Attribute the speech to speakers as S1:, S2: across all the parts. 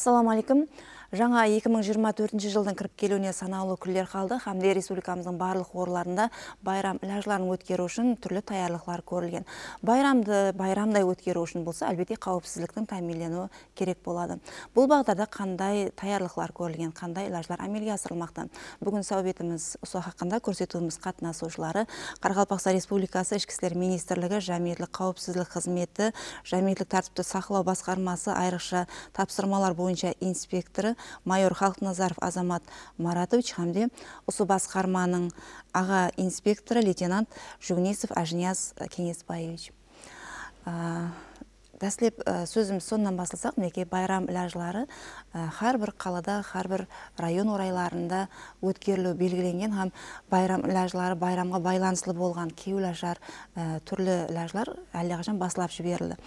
S1: ассалаумағалейкум Жаңа 2024 жылдың кіріп келуіне санаулы күллер қалды. Хамде республикамыздың барлық орларында байрам ләжларын өткеру үшін түрлі таярлықлар көрілген. Байрамды байрамдай өткеру үшін болса, әлбетте қауіпсіздіктің тәмеленуі керек болады. Бұл бағдарда қандай таярлықлар көрілген, қандай ләжлар әмелге асырылмақты. Бүгін сәубетіміз ұсақақында көрсетуіміз қатынасушылары Қарғалпақса Республикасы істер министрлігі жәмелік қауіпсіздік қызметі, жәмелік тәртіпті сақылау басқармасы айрықша тапсырмалар бойынша инспекторы майор халықназаров азамат маратович хамде ұсы басқарманың аға инспекторы лейтенант жүгінесов ажнияз Кенеспаевич. дәслеп сөзім соннан басылсақ, мінекей байрам қар бір қалада қарбір район орайларында өткерілу белгіленген ғам байрам ләжлары байрамға байланыслы болған кеу ләжлар түрлі әлі ғажан басылап жіберілді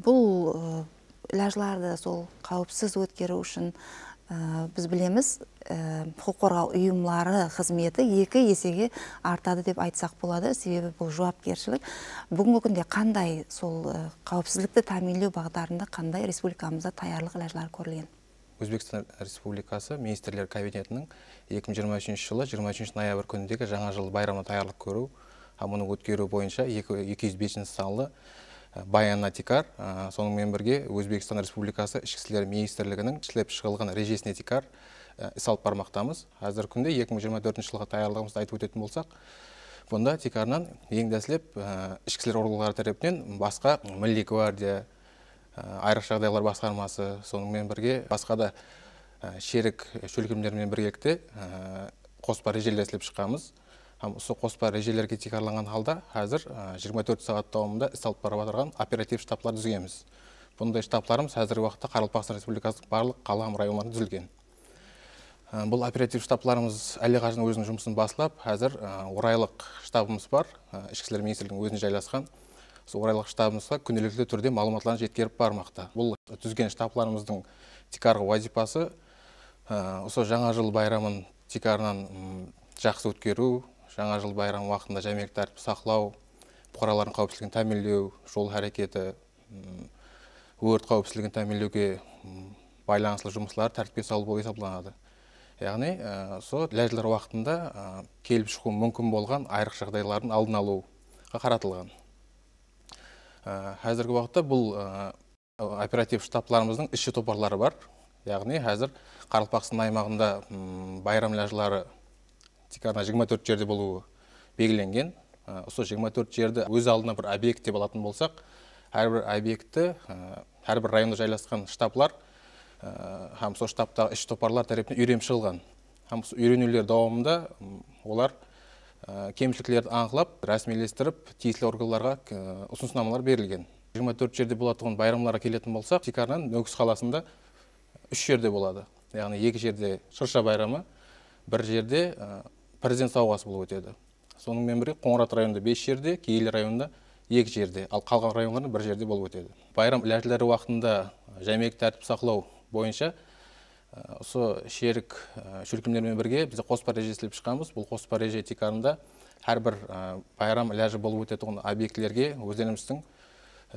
S1: бұл пляжларды сол қауіпсіз өткеру үшін ә, біз білеміз ә, қорғау ұйымлары қызметі екі есеге артады деп айтсақ болады себебі бұл жауапкершілік бүгінгі күнде қандай сол э, қауіпсіздікті тәминлеу бағдарында қандай республикамызда таярлық ләжлар көрілген
S2: өзбекстан республикасы министрлер кабинетінің 2023 жылы 23 ноябрь күніндегі жаңа жыл байрамына даярлық көру оны өткеру бойынша жүз бесінші салы баян атикар сонымен бірге өзбекстан республикасы ішкі істер министрлігінің шілеп шығылған режесіне тикар іс алып бармақтамыз қазіргі күнде 2024 жылға даярлығымызды айтып өтетін болсақ бұнда тикарнан ең дәсілеп ішкі істер органдары басқа милли гвардия айрықша жағдайлар басқармасы сонымен бірге басқа да шерік шөлкемдермен біргелікте қоспа режелесіліп шыққанбыз осы қоспа режелерге текрарланған халда қазір 24 сағат дауамында іс алып барып оператив штабтар түзгенбіз бұндай штабтарымыз қазіргі уақытта қарақалпақстан республикасының барлық қала һәм райондарында түзілген бұл оператив әлі әлдеқашан өзінің жұмысын бастап қазір орайлық штабымыз бар ішкі істер министрлігінің өзіне жайласқан сол орайлық штабымызға күнделікті түрде мағлұматтарын жеткеріп бармақта бұл түзген штабтарымыздың тикарғы уазипасы осы жаңа жыл байрамын тикарынан жақсы өткеру жаңа жыл байрам уақытында жәмек тәртіп сақлау бұқаралардың қауіпсіздігін тәмінлеу жол әрекеті өрт қауіпсіздігін тәмінлеуге байланысты жұмыстар тәртіпке салу болып есептеледі яғни э, сол ләжілер уақытында э, келіп шығуы мүмкін болған айрық жағдайлардың алдын алуға қаратылған ә, қазіргі уақытта бұл оператив штабтарымыздың іші топарлары бар яғни қазір қаралпақстан аймағында байрам ләжілары тек 24 жиырма төрт жерде болуы белгіленген осы жиырма төрт жерді өз алдына бір объект деп алатын болсақ әрбір объектті әрбір районда жайласқан штаблар һәм сол штабтағы іш топарлар тарапынан үйреніп шығылған һәм сол үйренулер дауамында олар кемшіліктерді анықлап рәсмилестіріп тиесілі органдарға ұсыныснамалар берілген 24 жерде болатұғын байрамларға келетін болсақ тикарнан нөкіс қаласында үш жерде болады яғни екі жерде шырша байрамы бір жерде президент сауғасы болып өтеді сонымен бірге қоңырат районында бес жерде киелі районында екі жерде ал қалған райондарда бір жерде болып өтеді байрам ләжілері уақытында э, жәмек тәртіп сақлау бойынша э, осы шерік э, шүркімдермен бірге біз қоспа реже істеліп шыққанбыз бұл қоспа реже тикарында әрбір байрам ләжі болып өтетін объектілерге өздеріміздің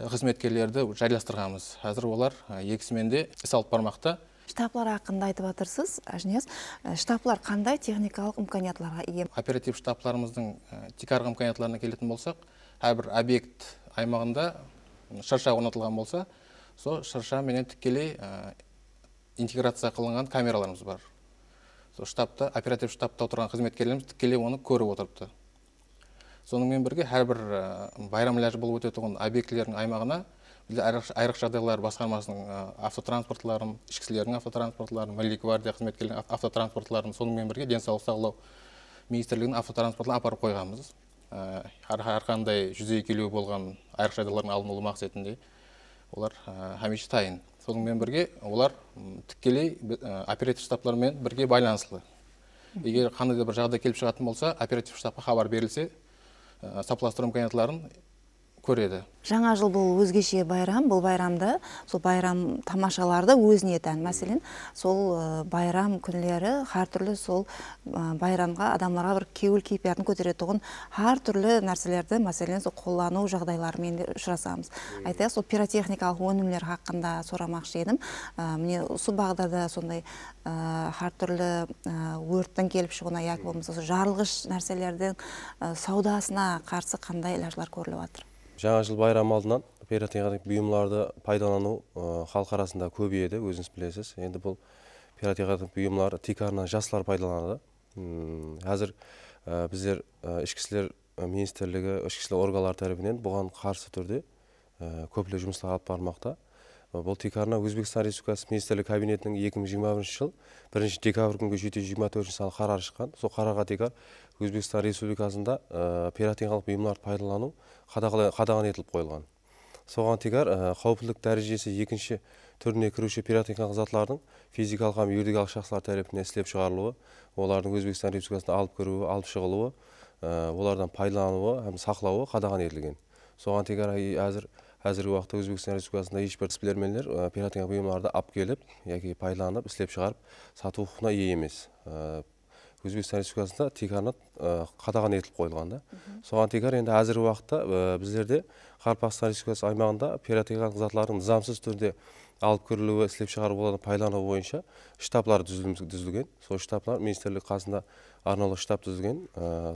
S2: қызметкерлерді жайластырғанбыз қазір олар екісімен де іс алып бармақта
S1: штаблар ақында айтып жатырсыз әжінес э, штаблар қандай техникалық мүмканиятларға ие
S2: оператив штабларымыздың э, тикарғы келетін болсақ әрбір объект аймағында шырша орнатылған болса со шырша менен тікелей э, интеграция қылынған камераларымыз бар Со штабта оператив штабта отырған қызметкерлеріміз тікелей оны көріп отырыпты сонымен бірге әрбір байрам болып объектілердің аймағына Айрық жағдайлар басқармасының автотранспортларын ішкісілердің автотранспортларын мәлі гвардия қызметкерлерінің автотранспортларын сонымен бірге денсаулық сақтау министрлігінің автотранспортын апарып қойғанбыз әрқандай жүзеге келуі болған айрық жағдайлардың алдын алу мақсатында олар хәмиш тайын сонымен бірге олар тікелей оператив штабтармен бірге байланыслы егер қандай да бір жағдай келіп шығатын болса оператив штабқа хабар берілсе сапластыру көреді
S1: жаңа жыл бұл өзгеше байрам бұл байрамды сол байрам тамашаларды өзіне тән мәселен сол э, байрам күндері әртүрлі сол э, байрамға адамдарға бір кеуіл кейпиятын көтеретұғын әртүрлі нәрселерді мәселен сол қолдану жағдайларымен де ұшырасамыз айтайық сол пиротехникалық өнімдер хақында сұрамақшы едім э, міне осы бағдарда сондай әртүрлі өрттің келіп шығуына яки болмаса жарылғыш нәрселердің саудасына қарсы қандай ілажлар көріліп жатыр
S3: жаңа жыл байрамы алдынан пиротехникалық бұйымларды пайдалану халық арасында көбейеді өзіңіз білесіз енді бұл пиротехникалық бұйымлар тек арна жастар пайдаланады қазір біздер ішкі істер министрлігі ішкі істер органдары тарапынан бұған қарсы түрде көпле жұмыстар алып бармақта бұл тек арна өзбекстан республикасы министрлік кабинетінің 2021 жыл бірінші декабрь күнгі жеті жүз жиырма төртінші саны қарары шыққан сол қарарға тек өзбекстан республикасында э, пиротехникалық бұйымдарды пайдалану қадаған етіліп қойылған соған тегар э, қауіптілік дәрежесі екінші түріне кіруші пиротехникалық затлардың физикалық һәм юридикалық шахсылар тарапынан іслеп шығарылуы олардың өзбекстан республикасына алып кіруі алып шығылуы э, олардан пайдалануы һәм сақлауы қадаған етілген соған тегар әзір қазіргі уақытта өзбекстан республикасында ешбір сплермендер пиротехникалық бұйымдарды алып келіп яки пайдаланып ісілеп шығарып сату құқығына ие емес өзбекстан республикасында тиканы қадаған етіліп қойылған да соған тигар енді әзіргі уақытта біздерде қарпақстан республикасы аймағында пиратикан заттардың заңсыз түрде алып кірілуі ісіліп шығару оларды пайдалану бойынша штаблар түзілген сол штаблар министрлік қасында арнаулы штаб түзілген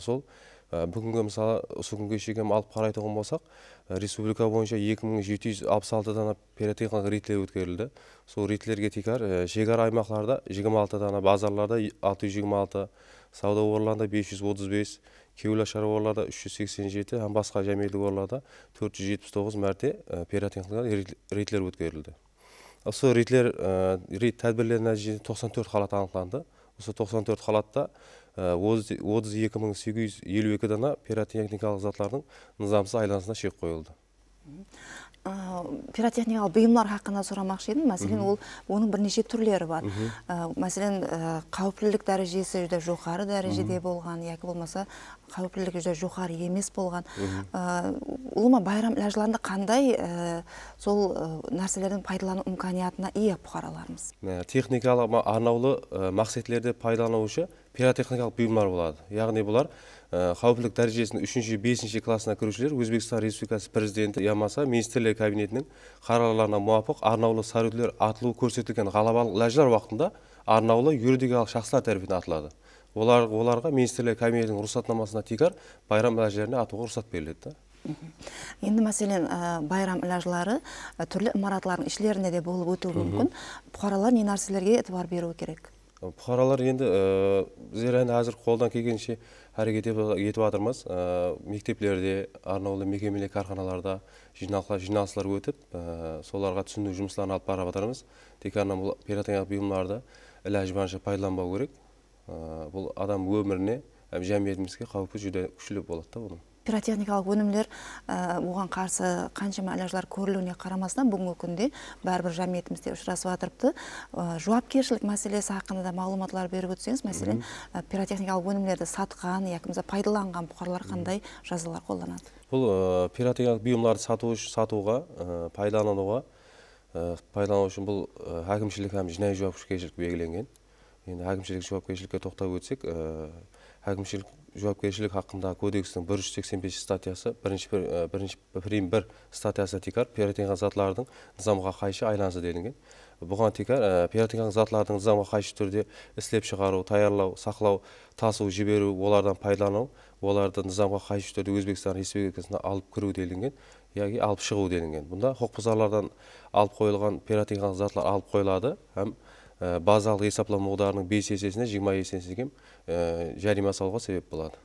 S3: сол Э, бүгінгі мысалы осы күнге шейін алып қарайтұғын болсақ э, республика бойынша 2766 дана пиротехникалық рейдтер өткерілді сол рейдтерге текар э, шекара аймақларда 26 дана базарларда 626 сауда орындарында 535 кеулі шаруаларда 387 һәм басқа жәмелдік орларда 479 мәрте пиротехникалық рейдтер өткерілді осы рейдтер рейд тәдбірлері нәтижесінде 94 халат анықланды осы 94 халатта Э, отыз дана пиротехникалық затлардың нызамсыз айланысына шек қойылды
S1: пиротехникалық бұйымдар хақында сұрамақшы едім мәселен ол оның бірнеше түрлері бар мәселен қауіптілік дәрежесі жүдә жоғары дәрежеде болған яки болмаса қауіптілігі жүдә жоғары емес болған ұлыма байрам ләжларында қандай сол нәрселердің пайдалану имканиятына ие бұқараларымыз
S3: техникалық арнаулы мақсетлерді пайдаланушы пиротехникалық бұйымдар болады яғни бұлар Э, қауіптілік дәрежесінің үшінші бесінші классына кірушілер өзбекстан республикасы президенті ямаса министрлер кабинетінің қарарларына муапық арнаулы сарөтілер атылуы көрсетілген ғалабалық ләжлар уақытында арнаулы юридикалық шақсылар тәрбиесіне атылады олар оларға министрлер кабинетінің рұқсатнамасына тикар байрам ләжлеріне атуға рұқсат беріледі да
S1: енді мәселен ә, байрам ләжлары ә, түрлі имараттардың ішлерінде де болып өтуі мүмкін бұқаралар не нәрселерге етібар беруі керек
S3: бұқаралар енді э, біздер әні әзір қолдан келгенше әрекет етіп жатырмыз э, мектеплерде арнаулы мекемелер карханаларда жиналыстар өтіп э, соларға түсіндіру жұмыстарын алып барып жатырмыз тек қана бұл пиратиялық бұйымдарды әлі барынша пайдаланбау керек бұл адам өміріне жәмиетімізге қауіпі күшілі болады да
S1: пиротехникалық өнімдер оған қарсы қаншама айлажлар көрілуіне қарамастан бүгінгі күнде бәрібір жәмиетімізде ұшырасып жатырыпты жауапкершілік мәселесі хақында да мағлұматлар беріп өтсеңіз мәселен пиротехникалық өнімдерді сатқан яки болмаса пайдаланған бұқарлар қандай жазалар қолданады
S3: бұл пиротехникалық бұйымдарды сату үшін сатуға пайдалануға пайдалану үшін бұл әкімшілік һәм жинайы жауапкершілік белгіленген енді әкімшілік жауапкершілікке тоқтап өтсек әкімшілік жауапкершілік хақындағы кодекстің бір жүз сексен бесінші статьясы бірінші бірінші прим бір статьясы тикар пиратенған затлардың низамға қайшы айланысы делінген бұған тикар пиротехникалық затлардың нызамға қайшы түрде іслеп шығару таярлау сақлау тасу жіберу олардан пайдалану оларды низамға қайшы түрде өзбекстан республикасына алып кіру делінген яғни алып шығу делінген бұнда құқық бұзарлардан алып қойылған пиротехникалық затлар алып қойылады һәм Э, базалық есаплау мұғдарының бес есесіне жиырма кем э, жәрима салуға себеп болады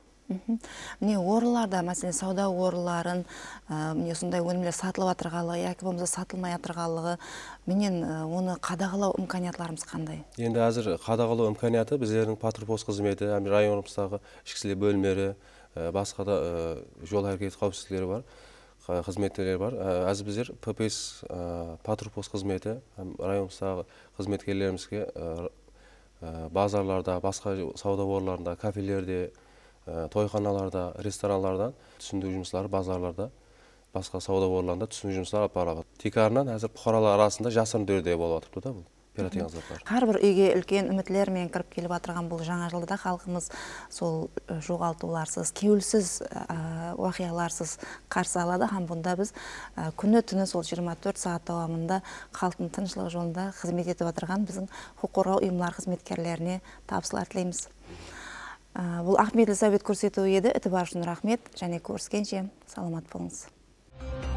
S1: міне орыларда мәселен сауда орыларын э, міне сондай өнімдер сатылып жатырғалы яки болмаса сатылмай атырғалығы, менен оны қадағылау үмканиятларымыз қандай
S3: енді әзір қадағалау үмканияты біздердің патрупос қызметі районымыздағы ішкі істер бөлімдері басқа да жол әркет қауіпсіздіктері бар қызметкерлер бар әзір біздер ппс пост қызметі районымыздағы қызметкерлерімізге базарларда басқа сауда орындарында кафелерде тойханаларда ресторанларда түсіндіру жұмыстары базарларда басқа сауда орындарында түсіндіру жұмыстары алып тек әзір бұқаралар арасында жасырын түрде болып жатыр да бұл бератын
S1: әрбір үйге үлкен үмітлермен кіріп келіп жатырған бұл жаңа жылда халқымыз сол жоғалтуларсыз кеуілсіз уақияларсыз қарсы алады һәм бұнда біз күні түні сол 24 сағат дауамында халықтың тыныштығы жолында қызмет етіп атырған біздің құқық қорғау ұйымлары қызметкерлеріне табысылар тілейміз бұл ахмет совет көрсетуі еді Үтібар үшін рахмет және көріскенше саламат болыңыз